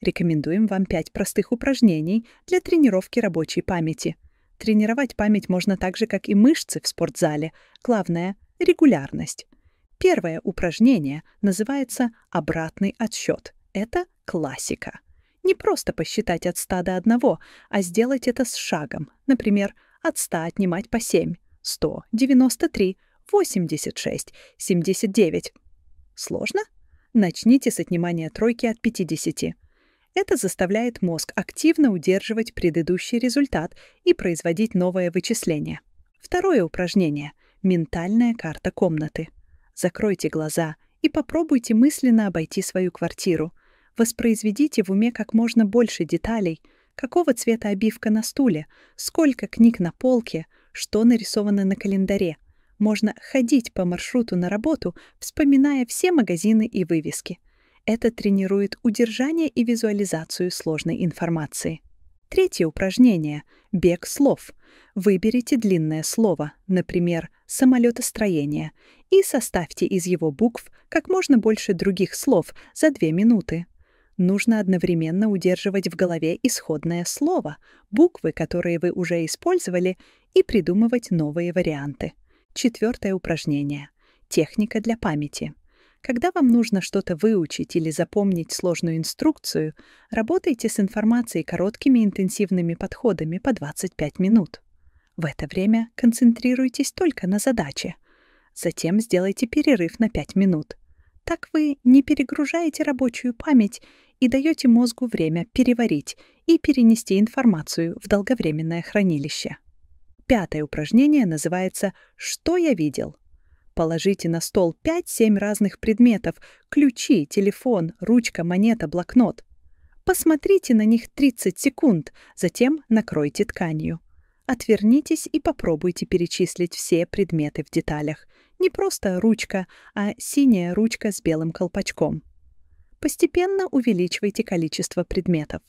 Рекомендуем вам 5 простых упражнений для тренировки рабочей памяти. Тренировать память можно так же, как и мышцы в спортзале. Главное — регулярность. Первое упражнение называется «обратный отсчет». Это классика. Не просто посчитать от 100 до 1, а сделать это с шагом. Например, от 100 отнимать по 7, 100, 93, 86, 79. Сложно? Начните с отнимания тройки от 50. Это заставляет мозг активно удерживать предыдущий результат и производить новое вычисление. Второе упражнение — ментальная карта комнаты. Закройте глаза и попробуйте мысленно обойти свою квартиру. Воспроизведите в уме как можно больше деталей, какого цвета обивка на стуле, сколько книг на полке, что нарисовано на календаре. Можно ходить по маршруту на работу, вспоминая все магазины и вывески — это тренирует удержание и визуализацию сложной информации. Третье упражнение — бег слов. Выберите длинное слово, например, «самолетостроение», и составьте из его букв как можно больше других слов за две минуты. Нужно одновременно удерживать в голове исходное слово, буквы, которые вы уже использовали, и придумывать новые варианты. Четвертое упражнение — техника для памяти — когда вам нужно что-то выучить или запомнить сложную инструкцию, работайте с информацией короткими интенсивными подходами по 25 минут. В это время концентрируйтесь только на задаче. Затем сделайте перерыв на 5 минут. Так вы не перегружаете рабочую память и даете мозгу время переварить и перенести информацию в долговременное хранилище. Пятое упражнение называется «Что я видел?». Положите на стол 5-7 разных предметов – ключи, телефон, ручка, монета, блокнот. Посмотрите на них 30 секунд, затем накройте тканью. Отвернитесь и попробуйте перечислить все предметы в деталях. Не просто ручка, а синяя ручка с белым колпачком. Постепенно увеличивайте количество предметов.